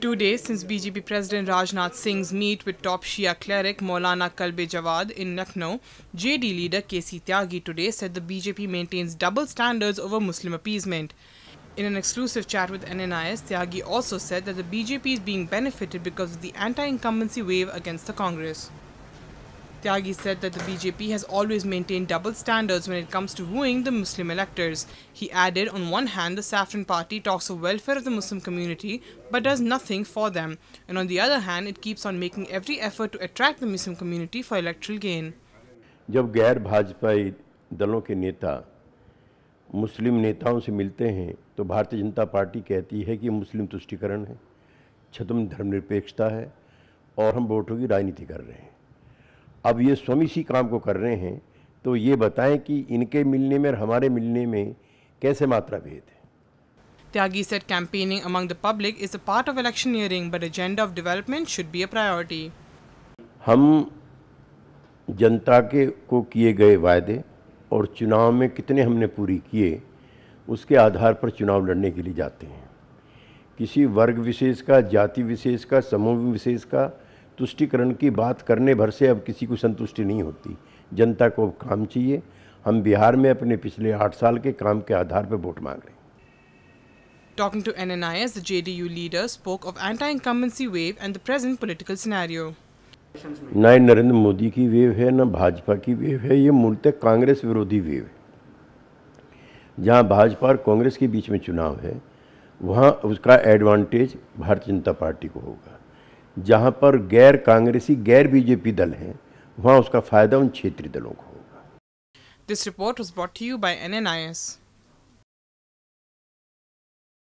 Two days since BJP President Rajnath Singh's meet with top Shia cleric Maulana Kalbe Jawad in Lucknow, JD leader KC Tyagi today said the BJP maintains double standards over Muslim appeasement. In an exclusive chat with NNIS, Tyagi also said that the BJP is being benefited because of the anti-incumbency wave against the Congress. Tyagi said that the BJP has always maintained double standards when it comes to wooing the Muslim electors. He added, on one hand, the Saffron party talks of welfare of the Muslim community but does nothing for them, and on the other hand, it keeps on making every effort to attract the Muslim community for electoral gain. जब गैर भाजपाई दलों के नेता मुस्लिम नेताओं से मिलते हैं तो भारतीय जनता पार्टी कहती है कि मुस्लिम तुष्टिकरण है छतम धर्मनिरपेक्षता है और हम वोटों की राजनीति कर रहे हैं अब ये स्वयं इसी काम को कर रहे हैं तो ये बताएं कि इनके मिलने में और हमारे मिलने में कैसे मात्रा भेद है set campaigning among the public is a part of election electioneering, but agenda of development should be a priority हम जनता के को किए गए वायदे और चुनाव में कितने हमने पूरी किए उसके आधार पर चुनाव लड़ने के लिए जाते हैं किसी वर्ग विशेष का जाति विशेष का समूह विशेष का तुष्टिकरण की बात करने भर से अब किसी को संतुष्टि नहीं होती जनता को अब काम चाहिए हम बिहार में अपने पिछले आठ साल के काम के आधार पर वोट मांग रहे हैं Talking to NNIS, the JDU leader spoke of anti-incumbency wave and the present political scenario. ना नरेंद्र मोदी की वेव है ना भाजपा की वेव है ये मूलतः कांग्रेस विरोधी वेव है जहाँ भाजपा और कांग्रेस के बीच में चुनाव है वहाँ उसका एडवांटेज भारतीय जनता पार्टी को होगा जहाँ पर गैर कांग्रेसी गैर बीजेपी दल हैं वहाँ उसका फ़ायदा उन क्षेत्रीय दलों को होगा this report was brought you by N N I S